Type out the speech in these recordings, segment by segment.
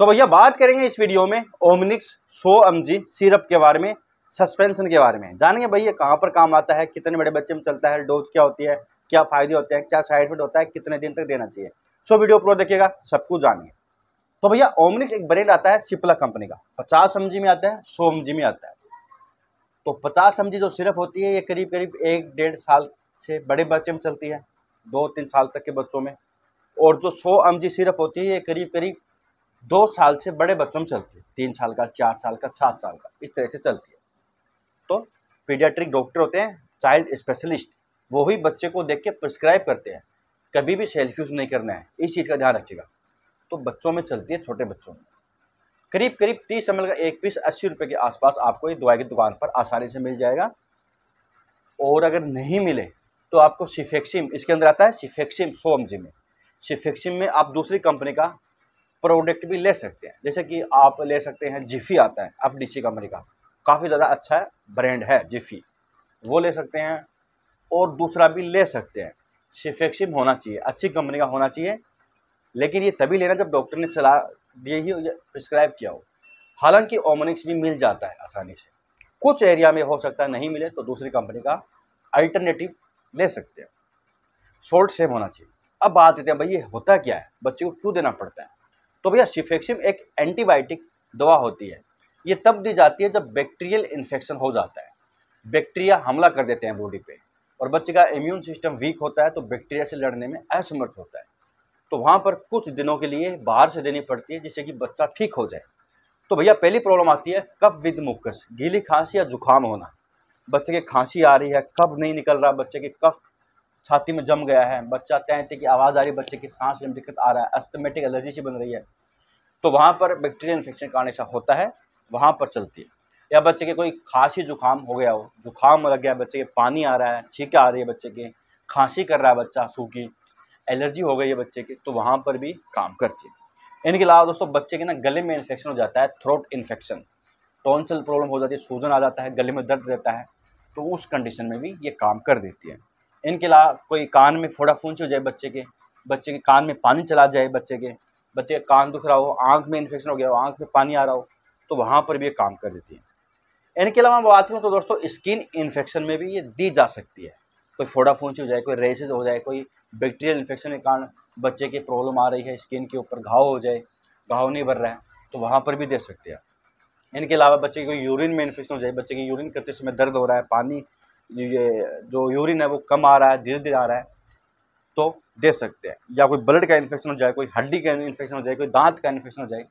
तो भैया बात करेंगे इस वीडियो में ओमनिक्स सो एम सिरप के बारे में सस्पेंशन के बारे में जानेंगे भैया कहाँ पर काम आता है कितने बड़े बच्चे में चलता है डोज क्या होती है क्या फ़ायदे होते हैं क्या साइड इफेक्ट होता है कितने दिन तक देना चाहिए सो वीडियो पूरा देखिएगा सब कुछ जानिए तो भैया ओमनिक्स एक ब्रांड आता है सिप्ला कंपनी का पचास एम में आता है सो एम में आता है तो पचास एम जो सिरप होती है ये करीब करीब एक डेढ़ साल से बड़े बच्चे में चलती है दो तीन साल तक के बच्चों में और जो सौ एम सिरप होती है ये करीब करीब दो साल से बड़े बच्चों में चलती है तीन साल का चार साल का सात साल का इस तरह से चलती है तो पीडियाट्रिक डॉक्टर होते हैं चाइल्ड स्पेशलिस्ट वो ही बच्चे को देख के प्रिस्क्राइब करते हैं कभी भी सेल्फ यूज़ नहीं करना है इस चीज़ का ध्यान रखिएगा तो बच्चों में चलती है छोटे बच्चों में करीब करीब तीस एम का एक पीस अस्सी रुपये के आसपास आपको ये दवाई की दुकान पर आसानी से मिल जाएगा और अगर नहीं मिले तो आपको सिफेक्सिम इसके अंदर आता है सिफेक्सिम सो एम में सिफेक्सिम में आप दूसरी कंपनी का प्रोडक्ट भी ले सकते हैं जैसे कि आप ले सकते हैं जिफ़ी आता है एफ डी सी कंपनी का काफ़ी ज़्यादा अच्छा है, ब्रांड है जिफ़ी वो ले सकते हैं और दूसरा भी ले सकते हैं सिफेक्सिम होना चाहिए अच्छी कंपनी का होना चाहिए लेकिन ये तभी लेना जब डॉक्टर ने सलाह दी ही प्रिस्क्राइब किया हो हालांकि ओमोनिक्स भी मिल जाता है आसानी से कुछ एरिया में हो सकता है नहीं मिले तो दूसरी कंपनी का अल्टरनेटिव ले सकते हैं सोल्ट सेम होना चाहिए अब बात देते हैं भाई ये होता क्या है बच्चे को क्यों देना पड़ता है तो भैया सिफेक्सिम एक एंटीबायोटिक दवा होती है ये तब दी जाती है जब बैक्टीरियल इन्फेक्शन हो जाता है बैक्टीरिया हमला कर देते हैं बॉडी पे और बच्चे का इम्यून सिस्टम वीक होता है तो बैक्टीरिया से लड़ने में असमर्थ होता है तो वहाँ पर कुछ दिनों के लिए बाहर से देनी पड़ती है जिससे कि बच्चा ठीक हो जाए तो भैया पहली प्रॉब्लम आती है कफ विद मुक्कस गीली खांसी या जुकाम होना बच्चे की खांसी आ रही है कफ नहीं निकल रहा बच्चे की कफ छाती में जम गया है बच्चा तय कि आवाज़ आ रही है बच्चे की सांस में दिक्कत आ रहा है अस्थमेटिक एलर्जी सी बन रही है तो वहाँ पर बैक्टीरिया इन्फेक्शन कारण ऐसा होता है वहाँ पर चलती है या बच्चे के कोई खांसी जुकाम हो गया हो जुकाम लग गया बच्चे के पानी आ रहा है छीके आ रही है बच्चे के खांसी कर रहा है बच्चा सूखी एलर्जी हो गई है बच्चे की तो वहाँ पर भी काम करती है इनके अलावा दोस्तों बच्चे के ना गले में इन्फेक्शन हो जाता है थ्रोट इन्फेक्शन टॉन्सल प्रॉब्लम हो जाती है सूजन आ जाता है गले में दर्द रहता है तो उस कंडीशन में भी ये काम कर देती है इनके अलावा कोई कान में फोड़ा फूंच हो जाए बच्चे के बच्चे के कान में पानी चला जाए बच्चे के बच्चे का कान दुख रहा हो आँख में इन्फेक्शन हो गया हो आँख में पानी आ रहा हो तो वहाँ पर भी ये काम कर देती है इनके अलावा बात करूँ तो दोस्तों स्किन इन्फेक्शन में भी ये दी जा सकती है कोई फोड़ा फूंच हो जाए कोई रेसेज हो जाए कोई बैक्टीरियल इन्फेक्शन के कारण बच्चे की प्रॉब्लम आ रही है स्किन के ऊपर घाव हो जाए घाव नहीं भर रहा है तो वहाँ पर भी दे सकते हैं इनके अलावा बच्चे की कोई यूरिन में इन्फेक्शन हो जाए बच्चे की यूरिन करते समय दर्द हो रहा है पानी ये जो यूरिन है वो कम आ रहा है धीरे धीरे आ रहा है तो दे सकते हैं या कोई ब्लड का इन्फेक्शन हो जाए कोई हड्डी का इन्फेक्शन हो जाए कोई दांत का इन्फेक्शन हो जाए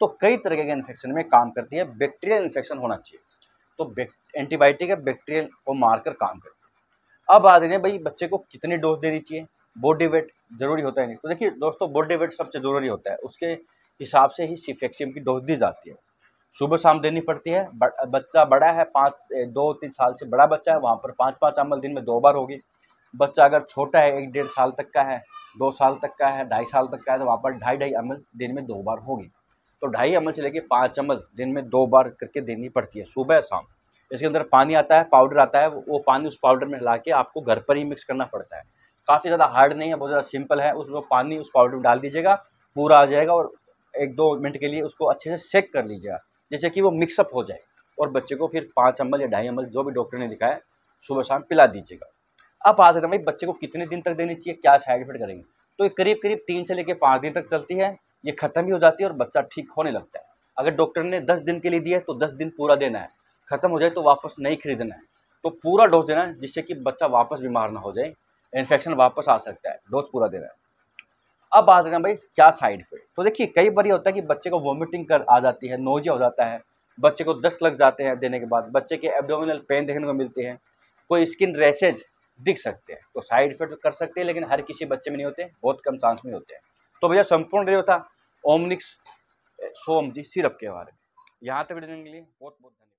तो कई तरीके के इन्फेक्शन में काम करती है बैक्टीरियल इन्फेक्शन होना चाहिए तो एंटीबायोटिक है बैक्टीरियल को मारकर काम करती है अब आ जाए भाई बच्चे को कितनी डोज देनी चाहिए बॉडी वेट ज़रूरी होता है नहीं तो देखिए दोस्तों बॉडी वेट सबसे ज़रूरी होता है उसके हिसाब से ही सिफेक्सियम की डोज दी जाती है सुबह शाम देनी पड़ती है बच्चा बड़ा है पाँच दो तीन साल से बड़ा बच्चा है वहाँ पर पाँच पाँच अमल दिन में दो बार होगी बच्चा अगर छोटा है एक डेढ़ साल तक का है दो साल तक का है ढाई साल तक का है तो वहाँ पर ढाई ढाई अमल दिन में दो बार होगी तो ढाई अमल से लेके पाँच अमल दिन में दो बार करके देनी पड़ती है सुबह शाम इसके अंदर पानी आता है पाउडर आता है वो पानी उस पाउडर में हिला के आपको घर पर ही मिक्स करना पड़ता है काफ़ी ज़्यादा हार्ड नहीं है बहुत ज़्यादा सिंपल है उसको पानी उस पाउडर में डाल दीजिएगा पूरा आ जाएगा और एक दो मिनट के लिए उसको अच्छे से सेक कर लीजिएगा जिससे कि वो मिक्सअप हो जाए और बच्चे को फिर पाँच अम्बल या ढाई अम्बल जो भी डॉक्टर ने दिखाया सुबह शाम पिला दीजिएगा अब आ सकते हैं भाई बच्चे को कितने दिन तक देनी चाहिए क्या साइड इफेक्ट करेंगे तो ये करीब करीब तीन से लेकर पाँच दिन तक चलती है ये ख़त्म ही हो जाती है और बच्चा ठीक होने लगता है अगर डॉक्टर ने दस दिन के लिए दिया है तो दस दिन पूरा देना है ख़त्म हो जाए तो वापस नहीं खरीदना है तो पूरा डोज देना है जिससे कि बच्चा वापस बीमार ना हो जाए इन्फेक्शन वापस आ सकता है डोज पूरा देना है अब बात करें भाई क्या साइड इफेक्ट तो देखिए कई बार ये होता है कि बच्चे को वॉमिटिंग कर आ जाती है नोजिया हो जाता है बच्चे को दस्त लग जाते हैं देने के बाद बच्चे के एब्डोमिनल पेन देखने को मिलते हैं कोई स्किन रैसेज दिख सकते हैं तो साइड इफेक्ट कर सकते हैं लेकिन हर किसी बच्चे में नहीं होते बहुत कम चांस में होते हैं तो भैया संपूर्ण रेव था ओमनिक्स सोम जी सिरप के बारे में यहाँ तक देने के लिए बहुत बहुत धन्यवाद